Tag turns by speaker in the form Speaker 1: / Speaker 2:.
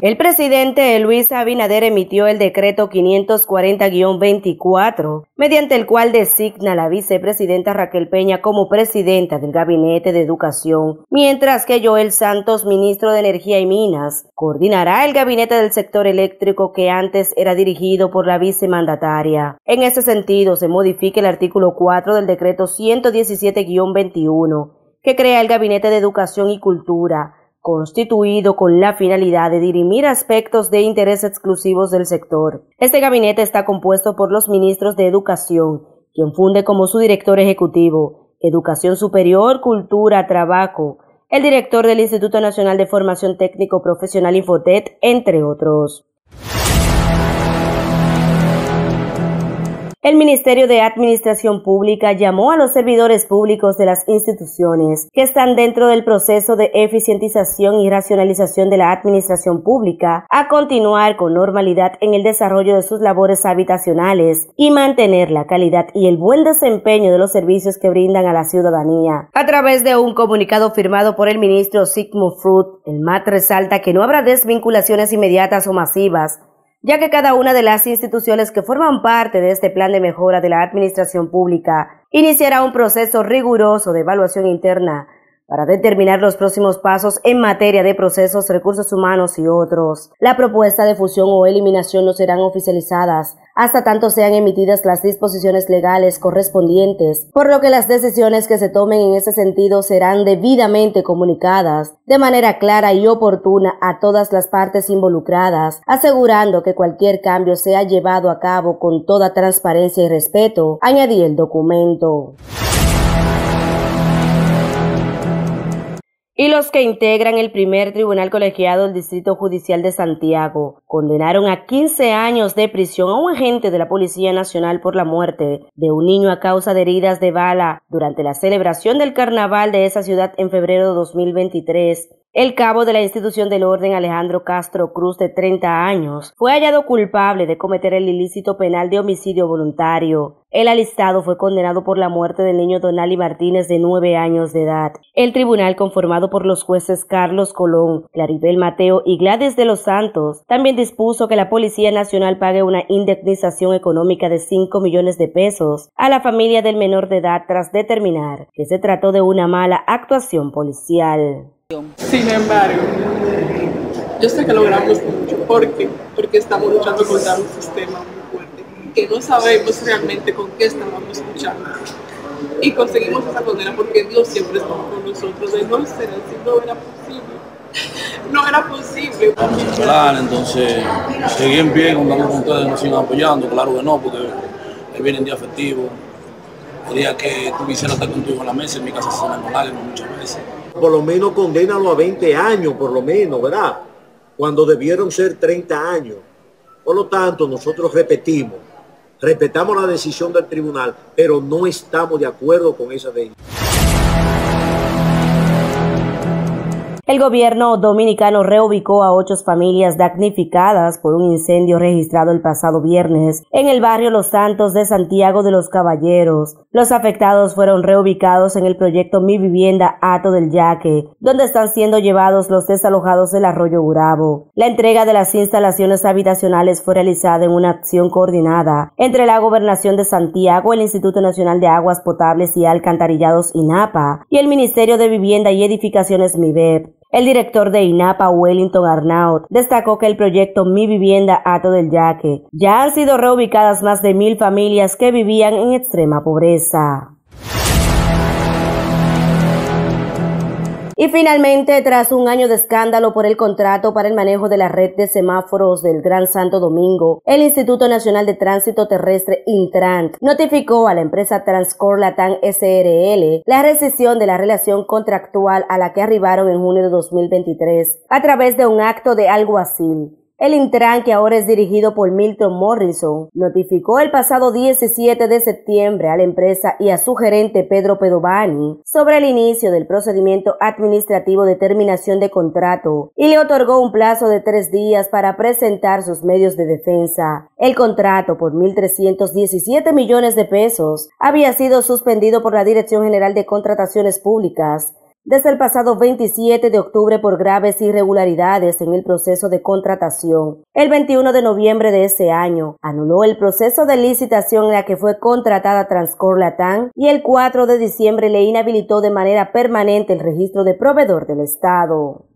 Speaker 1: El presidente Luis Abinader emitió el decreto 540-24, mediante el cual designa a la vicepresidenta Raquel Peña como presidenta del Gabinete de Educación, mientras que Joel Santos, ministro de Energía y Minas, coordinará el gabinete del sector eléctrico que antes era dirigido por la vicemandataria. En ese sentido, se modifica el artículo 4 del decreto 117-21, que crea el Gabinete de Educación y Cultura, constituido con la finalidad de dirimir aspectos de interés exclusivos del sector. Este gabinete está compuesto por los ministros de Educación, quien funde como su director ejecutivo, Educación Superior, Cultura, Trabajo, el director del Instituto Nacional de Formación Técnico Profesional Infotet, entre otros. El Ministerio de Administración Pública llamó a los servidores públicos de las instituciones que están dentro del proceso de eficientización y racionalización de la administración pública a continuar con normalidad en el desarrollo de sus labores habitacionales y mantener la calidad y el buen desempeño de los servicios que brindan a la ciudadanía. A través de un comunicado firmado por el ministro Sigmund Fruit, el MAT resalta que no habrá desvinculaciones inmediatas o masivas ya que cada una de las instituciones que forman parte de este plan de mejora de la administración pública iniciará un proceso riguroso de evaluación interna para determinar los próximos pasos en materia de procesos, recursos humanos y otros. La propuesta de fusión o eliminación no serán oficializadas hasta tanto sean emitidas las disposiciones legales correspondientes, por lo que las decisiones que se tomen en ese sentido serán debidamente comunicadas de manera clara y oportuna a todas las partes involucradas, asegurando que cualquier cambio sea llevado a cabo con toda transparencia y respeto, añadí el documento y los que integran el primer tribunal colegiado del Distrito Judicial de Santiago condenaron a 15 años de prisión a un agente de la Policía Nacional por la muerte de un niño a causa de heridas de bala durante la celebración del carnaval de esa ciudad en febrero de 2023 el cabo de la institución del orden Alejandro Castro Cruz de 30 años fue hallado culpable de cometer el ilícito penal de homicidio voluntario. El alistado fue condenado por la muerte del niño Donali Martínez de nueve años de edad. El tribunal, conformado por los jueces Carlos Colón, Claribel Mateo y Gladys de los Santos, también dispuso que la Policía Nacional pague una indemnización económica de 5 millones de pesos a la familia del menor de edad tras determinar que se trató de una mala actuación policial. Sin embargo, yo sé que logramos mucho. ¿Por qué? Porque estamos luchando contra un sistema muy fuerte, que no sabemos realmente con qué estamos luchando. Y conseguimos esa condena porque Dios siempre está con nosotros. De no ser así, no era posible. No era posible. Claro, entonces, seguí bien pie con ustedes, nos siguen apoyando. Claro que no, porque vienen día afectivo. El día que tú quisieras estar contigo en la mesa, en mi casa se salen lágrimas muchas veces por lo menos condénalo a 20 años, por lo menos, ¿verdad? Cuando debieron ser 30 años. Por lo tanto, nosotros repetimos, respetamos la decisión del tribunal, pero no estamos de acuerdo con esa decisión. El gobierno dominicano reubicó a ocho familias damnificadas por un incendio registrado el pasado viernes en el barrio Los Santos de Santiago de los Caballeros. Los afectados fueron reubicados en el proyecto Mi Vivienda Ato del Yaque, donde están siendo llevados los desalojados del arroyo Urabo. La entrega de las instalaciones habitacionales fue realizada en una acción coordinada entre la Gobernación de Santiago, el Instituto Nacional de Aguas Potables y Alcantarillados INAPA y el Ministerio de Vivienda y Edificaciones MIBEP. El director de INAPA, Wellington Arnaud, destacó que el proyecto Mi Vivienda Ato del Yaque ya han sido reubicadas más de mil familias que vivían en extrema pobreza. Y finalmente, tras un año de escándalo por el contrato para el manejo de la red de semáforos del Gran Santo Domingo, el Instituto Nacional de Tránsito Terrestre Intrant notificó a la empresa Transcorlatan SRL la rescisión de la relación contractual a la que arribaron en junio de 2023 a través de un acto de alguacil. El Intran, que ahora es dirigido por Milton Morrison, notificó el pasado 17 de septiembre a la empresa y a su gerente Pedro Pedovani sobre el inicio del procedimiento administrativo de terminación de contrato y le otorgó un plazo de tres días para presentar sus medios de defensa. El contrato por 1.317 millones de pesos había sido suspendido por la Dirección General de Contrataciones Públicas desde el pasado 27 de octubre por graves irregularidades en el proceso de contratación. El 21 de noviembre de ese año anuló el proceso de licitación en la que fue contratada Transcor Latam y el 4 de diciembre le inhabilitó de manera permanente el registro de proveedor del Estado.